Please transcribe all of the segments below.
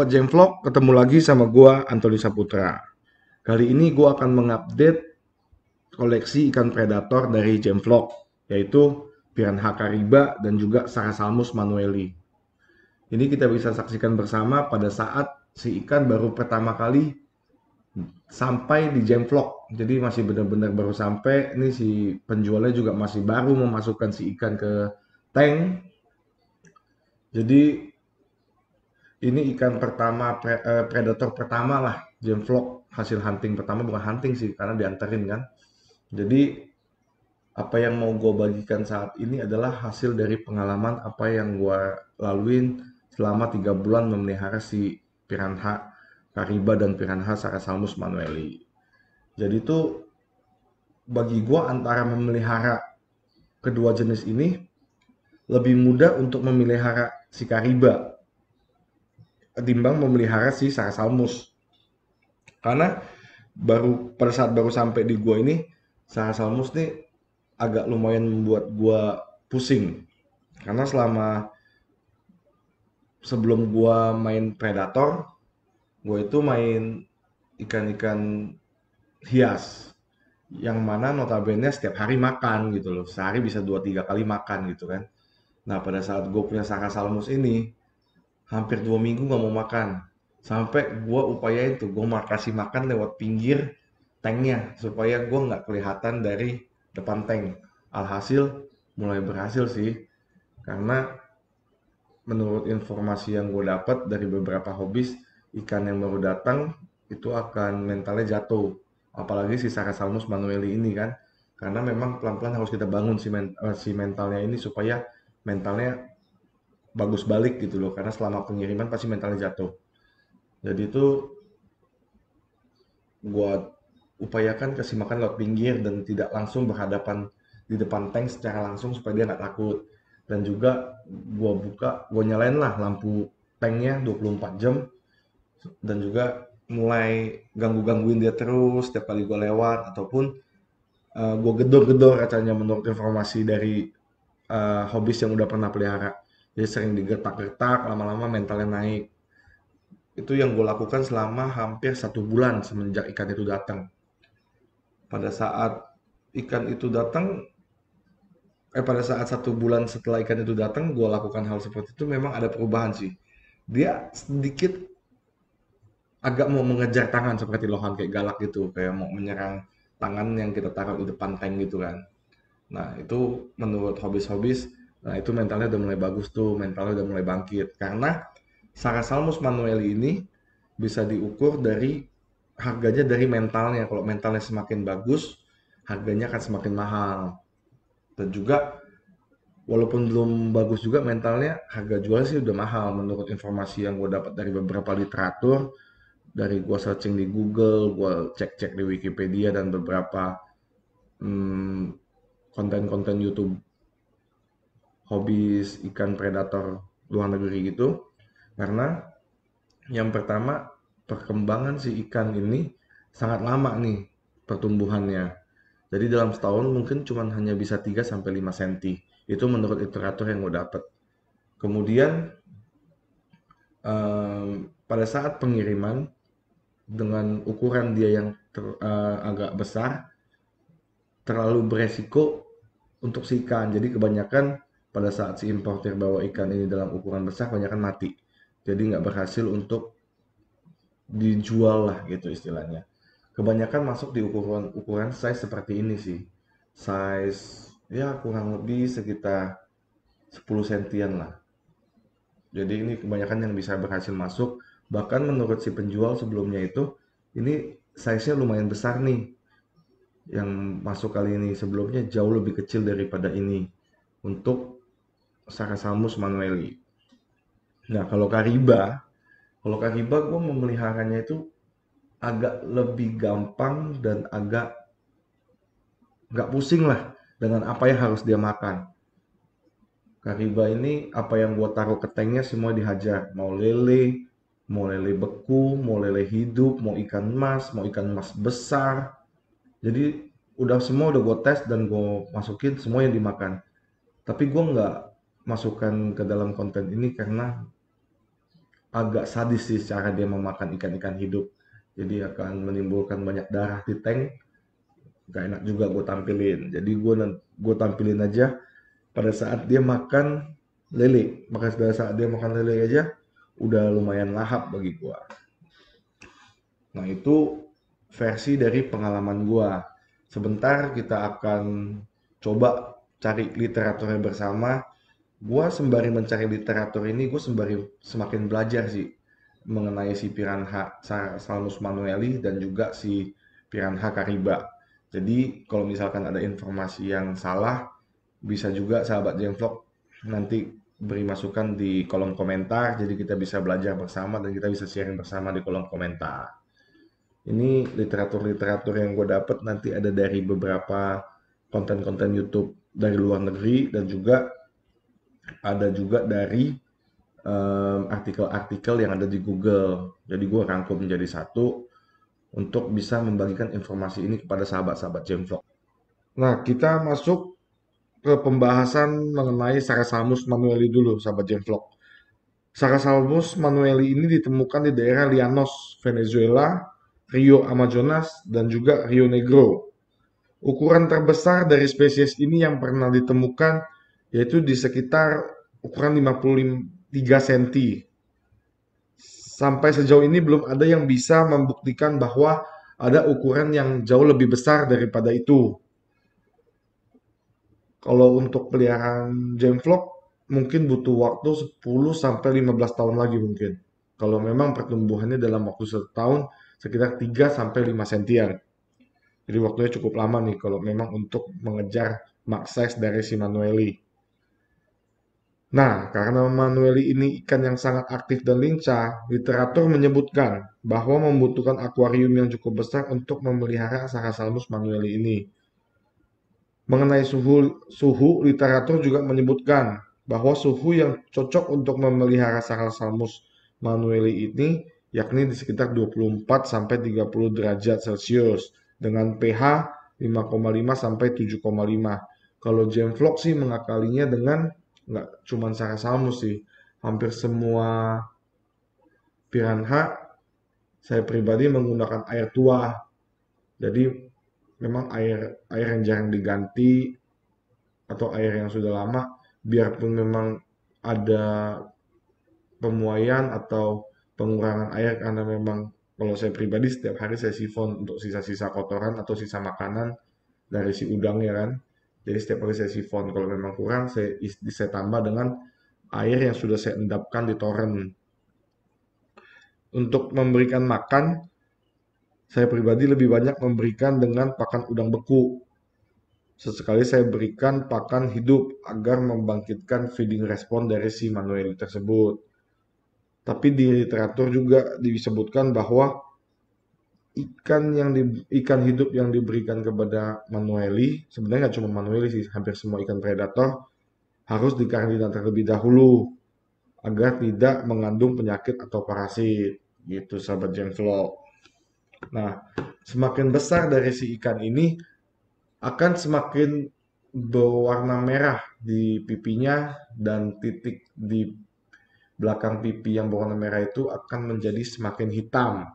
sahabat Jam Vlog, ketemu lagi sama gua Antoni Saputra. Kali ini gua akan mengupdate koleksi ikan predator dari Jam Vlog, yaitu piranha kariba dan juga Sarasalmus manueli. Ini kita bisa saksikan bersama pada saat si ikan baru pertama kali sampai di Jam Vlog. Jadi masih benar-benar baru sampai. Ini si penjualnya juga masih baru memasukkan si ikan ke tank. Jadi ini ikan pertama pre, uh, predator pertama lah game vlog hasil hunting pertama bukan hunting sih karena dianterin kan jadi apa yang mau gue bagikan saat ini adalah hasil dari pengalaman apa yang gue laluin selama tiga bulan memelihara si piranha Kariba dan piranha Sarasalmus manueli. Jadi itu bagi gue antara memelihara kedua jenis ini lebih mudah untuk memelihara si Kariba ketimbang memelihara si salmus, Karena baru pada saat baru sampai di gua ini salmus nih agak lumayan membuat gua pusing. Karena selama sebelum gua main Predator, gua itu main ikan-ikan hias yang mana notabene setiap hari makan gitu loh sehari bisa dua tiga kali makan gitu kan nah pada saat gua punya Saka Salmus ini hampir dua minggu nggak mau makan sampai gue upaya itu gue kasih makan lewat pinggir tanknya supaya gue nggak kelihatan dari depan tank alhasil mulai berhasil sih karena menurut informasi yang gue dapat dari beberapa hobis ikan yang baru datang itu akan mentalnya jatuh apalagi si Sarasalmus Manueli ini kan karena memang pelan-pelan harus kita bangun si eh, mentalnya ini supaya mentalnya bagus balik gitu loh karena selama pengiriman pasti mentalnya jatuh jadi itu gua upayakan kasih makan lewat pinggir dan tidak langsung berhadapan di depan tank secara langsung supaya dia nggak takut dan juga gua buka gua nyalain lah lampu tanknya 24 jam dan juga mulai ganggu-gangguin dia terus setiap kali gua lewat ataupun uh, gua gedor-gedor katanya menurut informasi dari uh, hobis yang udah pernah pelihara jadi sering digertak-gertak, lama-lama mentalnya naik. Itu yang gue lakukan selama hampir satu bulan semenjak ikan itu datang. Pada saat ikan itu datang, eh pada saat satu bulan setelah ikan itu datang, gue lakukan hal seperti itu memang ada perubahan sih. Dia sedikit agak mau mengejar tangan seperti lohan kayak galak gitu, kayak mau menyerang tangan yang kita taruh di depan tank gitu kan. Nah itu menurut hobis-hobis Nah itu mentalnya udah mulai bagus tuh, mentalnya udah mulai bangkit. Karena Salmus Manueli ini bisa diukur dari harganya dari mentalnya. Kalau mentalnya semakin bagus, harganya akan semakin mahal. Dan juga walaupun belum bagus juga mentalnya, harga jual sih udah mahal menurut informasi yang gue dapat dari beberapa literatur, dari gue searching di Google, gue cek-cek di Wikipedia dan beberapa hmm, konten-konten hmm, YouTube hobi ikan predator luar negeri gitu karena yang pertama perkembangan si ikan ini sangat lama nih pertumbuhannya jadi dalam setahun mungkin cuma hanya bisa 3 sampai 5 cm itu menurut literatur yang gue dapet kemudian um, pada saat pengiriman dengan ukuran dia yang ter, uh, agak besar terlalu beresiko untuk si ikan jadi kebanyakan pada saat si importer bawa ikan ini dalam ukuran besar kebanyakan mati jadi nggak berhasil untuk dijual lah gitu istilahnya kebanyakan masuk di ukuran ukuran size seperti ini sih size ya kurang lebih sekitar 10 sentian lah jadi ini kebanyakan yang bisa berhasil masuk bahkan menurut si penjual sebelumnya itu ini size-nya lumayan besar nih yang masuk kali ini sebelumnya jauh lebih kecil daripada ini untuk Sarasamus manueli. Nah, kalau Kariba, kalau Kariba gue memeliharanya itu agak lebih gampang dan agak nggak pusing lah dengan apa yang harus dia makan. Kariba ini apa yang gue taruh ke tanknya semua dihajar. Mau lele, mau lele beku, mau lele hidup, mau ikan emas, mau ikan emas besar. Jadi udah semua udah gue tes dan gue masukin semua yang dimakan. Tapi gue nggak masukkan ke dalam konten ini karena agak sadis sih cara dia memakan ikan-ikan hidup. Jadi akan menimbulkan banyak darah di tank. Gak enak juga gue tampilin. Jadi gue gue tampilin aja pada saat dia makan lele. Maka pada saat dia makan lele aja udah lumayan lahap bagi gue. Nah itu versi dari pengalaman gue. Sebentar kita akan coba cari literaturnya bersama gue sembari mencari literatur ini gue sembari semakin belajar sih mengenai si Piranha Salmus Manueli dan juga si Piranha Kariba. Jadi kalau misalkan ada informasi yang salah bisa juga sahabat Jengvlog nanti beri masukan di kolom komentar jadi kita bisa belajar bersama dan kita bisa sharing bersama di kolom komentar. Ini literatur-literatur yang gue dapat nanti ada dari beberapa konten-konten YouTube dari luar negeri dan juga ada juga dari artikel-artikel um, yang ada di Google. Jadi gue rangkum menjadi satu untuk bisa membagikan informasi ini kepada sahabat-sahabat Jamvlog. Nah, kita masuk ke pembahasan mengenai Sarasamus manueli dulu, sahabat Jamvlog. Sarasamus manueli ini ditemukan di daerah Lianos, Venezuela, Rio Amazonas, dan juga Rio Negro. Ukuran terbesar dari spesies ini yang pernah ditemukan yaitu di sekitar ukuran 53 cm. Sampai sejauh ini belum ada yang bisa membuktikan bahwa ada ukuran yang jauh lebih besar daripada itu. Kalau untuk peliharaan jamflock mungkin butuh waktu 10 sampai 15 tahun lagi mungkin. Kalau memang pertumbuhannya dalam waktu setahun sekitar 3 sampai 5 sentian. Jadi waktunya cukup lama nih kalau memang untuk mengejar max size dari si Manueli. Nah, karena manueli ini ikan yang sangat aktif dan lincah, literatur menyebutkan bahwa membutuhkan akuarium yang cukup besar untuk memelihara Sarasalmus manueli ini. Mengenai suhu, suhu literatur juga menyebutkan bahwa suhu yang cocok untuk memelihara Sarasalmus manueli ini yakni di sekitar 24 sampai 30 derajat Celcius dengan pH 5,5 sampai 7,5. Kalau jam sih mengakalinya dengan nggak cuma Sarah Salmus sih hampir semua piranha saya pribadi menggunakan air tua jadi memang air air yang jarang diganti atau air yang sudah lama biarpun memang ada pemuaian atau pengurangan air karena memang kalau saya pribadi setiap hari saya sifon untuk sisa-sisa kotoran atau sisa makanan dari si udang ya kan jadi setiap kali saya sifon, kalau memang kurang saya saya tambah dengan air yang sudah saya endapkan di toren. Untuk memberikan makan, saya pribadi lebih banyak memberikan dengan pakan udang beku. Sesekali saya berikan pakan hidup agar membangkitkan feeding respon dari si manuel tersebut. Tapi di literatur juga disebutkan bahwa ikan yang di, ikan hidup yang diberikan kepada Manueli sebenarnya nggak cuma Manueli sih hampir semua ikan predator harus dikarantina terlebih dahulu agar tidak mengandung penyakit atau parasit gitu sahabat Jenflo. Nah, semakin besar dari si ikan ini akan semakin berwarna merah di pipinya dan titik di belakang pipi yang berwarna merah itu akan menjadi semakin hitam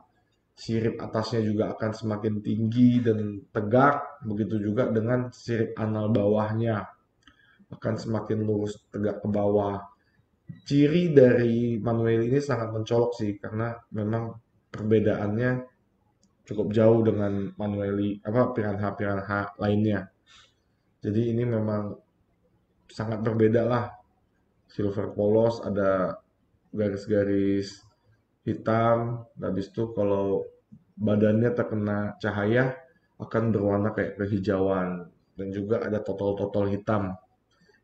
sirip atasnya juga akan semakin tinggi dan tegak, begitu juga dengan sirip anal bawahnya akan semakin lurus tegak ke bawah. Ciri dari manual ini sangat mencolok sih karena memang perbedaannya cukup jauh dengan manueli apa piranha-piranha lainnya. Jadi ini memang sangat berbeda lah. Silver polos ada garis-garis hitam habis itu kalau badannya terkena cahaya akan berwarna kayak kehijauan dan juga ada totol-totol hitam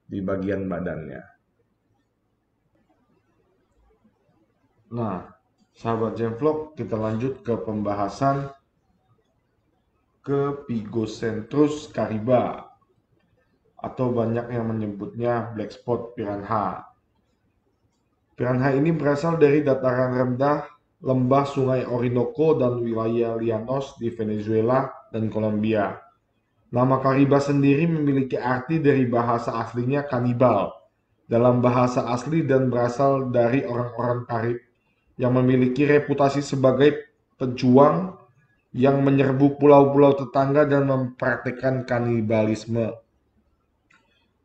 di bagian badannya. Nah, sahabat Jemvlog kita lanjut ke pembahasan ke Pigocentrus cariba atau banyak yang menyebutnya black spot piranha. Piranha ini berasal dari dataran rendah lembah sungai Orinoco dan wilayah Lianos di Venezuela dan Kolombia. Nama Kariba sendiri memiliki arti dari bahasa aslinya kanibal dalam bahasa asli dan berasal dari orang-orang Karib yang memiliki reputasi sebagai pejuang yang menyerbu pulau-pulau tetangga dan mempraktikkan kanibalisme.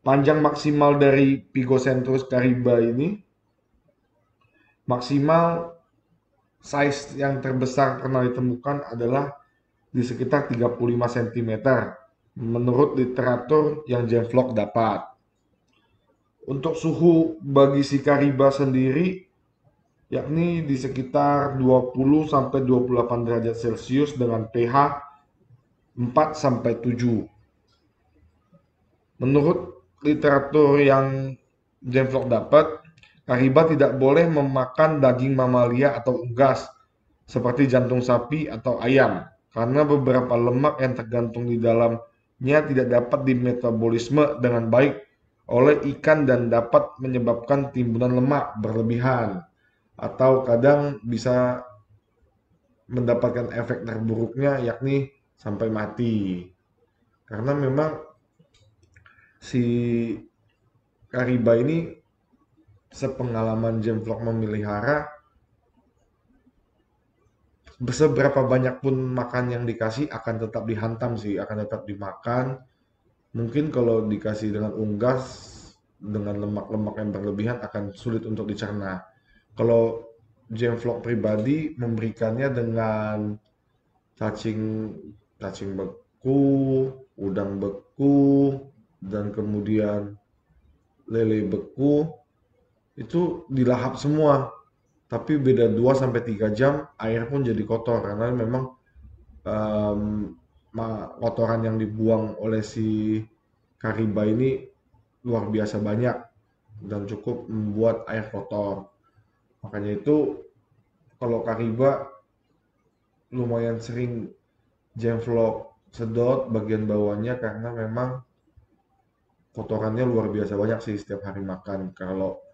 Panjang maksimal dari Pigocentrus Kariba ini maksimal size yang terbesar pernah ditemukan adalah di sekitar 35 cm menurut literatur yang James Locke dapat. Untuk suhu bagi si Kariba sendiri yakni di sekitar 20 sampai 28 derajat Celcius dengan pH 4 sampai 7. Menurut literatur yang James Locke dapat, Kariba tidak boleh memakan daging mamalia atau unggas seperti jantung sapi atau ayam karena beberapa lemak yang tergantung di dalamnya tidak dapat dimetabolisme dengan baik oleh ikan dan dapat menyebabkan timbunan lemak berlebihan atau kadang bisa mendapatkan efek terburuknya yakni sampai mati karena memang si kariba ini sepengalaman Jam Vlog memelihara seberapa banyak pun makan yang dikasih akan tetap dihantam sih, akan tetap dimakan. Mungkin kalau dikasih dengan unggas, dengan lemak-lemak yang berlebihan akan sulit untuk dicerna. Kalau jam vlog pribadi memberikannya dengan cacing cacing beku, udang beku, dan kemudian lele beku itu dilahap semua tapi beda 2 sampai 3 jam air pun jadi kotor karena memang um, kotoran yang dibuang oleh si kariba ini luar biasa banyak dan cukup membuat air kotor. Makanya itu kalau kariba lumayan sering jam vlog sedot bagian bawahnya karena memang kotorannya luar biasa banyak sih setiap hari makan. Kalau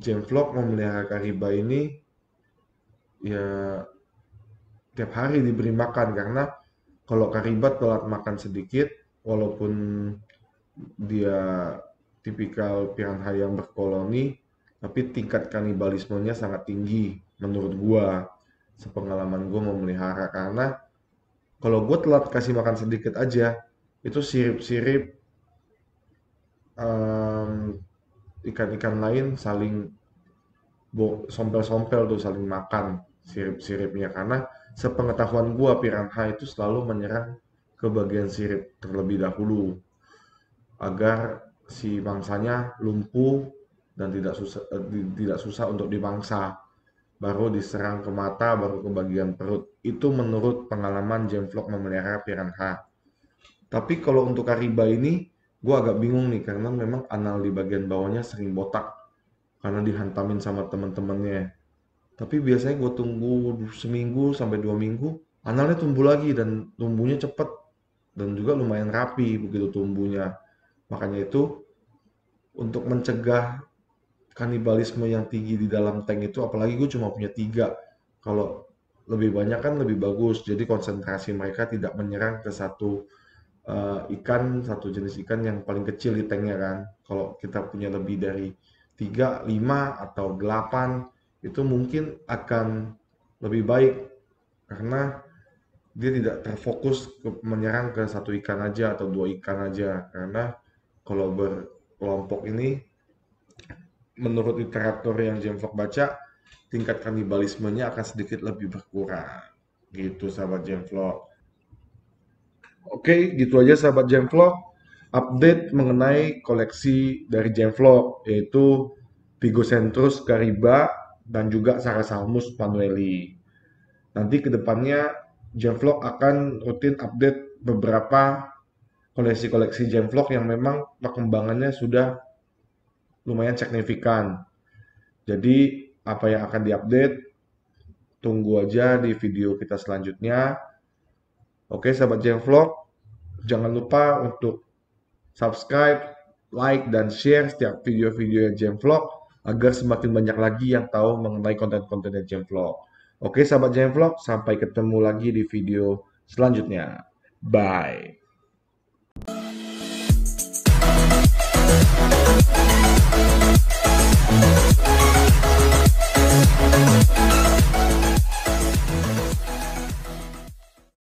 James Vlog memelihara kariba ini ya tiap hari diberi makan karena kalau kariba telat makan sedikit walaupun dia tipikal piranha yang berkoloni tapi tingkat kanibalismenya sangat tinggi menurut gua sepengalaman gua memelihara karena kalau gua telat kasih makan sedikit aja itu sirip-sirip uh, ikan-ikan lain saling sompel-sompel tuh saling makan sirip-siripnya karena sepengetahuan gua piranha itu selalu menyerang ke bagian sirip terlebih dahulu agar si mangsanya lumpuh dan tidak susah eh, tidak susah untuk dimangsa baru diserang ke mata baru ke bagian perut itu menurut pengalaman Jamflock memelihara piranha tapi kalau untuk kariba ini gue agak bingung nih karena memang anal di bagian bawahnya sering botak karena dihantamin sama temen-temennya. Tapi biasanya gue tunggu seminggu sampai dua minggu, analnya tumbuh lagi dan tumbuhnya cepet dan juga lumayan rapi begitu tumbuhnya. Makanya itu untuk mencegah kanibalisme yang tinggi di dalam tank itu, apalagi gue cuma punya tiga. Kalau lebih banyak kan lebih bagus, jadi konsentrasi mereka tidak menyerang ke satu uh, ikan satu jenis ikan yang paling kecil di tanknya kan kalau kita punya lebih dari 3, 5 atau 8 itu mungkin akan lebih baik karena dia tidak terfokus ke, menyerang ke satu ikan aja atau dua ikan aja karena kalau berkelompok ini menurut literatur yang James baca tingkat kanibalismenya akan sedikit lebih berkurang gitu sahabat James Oke, gitu aja sahabat Jamvlog. Update mengenai koleksi dari Jamvlog yaitu Pigocentrus Kariba dan juga Sarasalmus panueli. Nanti kedepannya Jamvlog akan rutin update beberapa koleksi-koleksi Jamvlog yang memang perkembangannya sudah lumayan signifikan. Jadi apa yang akan diupdate tunggu aja di video kita selanjutnya. Oke, sahabat Jeng Vlog, jangan lupa untuk subscribe, like, dan share setiap video-video yang Jeng Vlog agar semakin banyak lagi yang tahu mengenai konten-konten Jam Vlog. Oke, sahabat Jam Vlog, sampai ketemu lagi di video selanjutnya. Bye.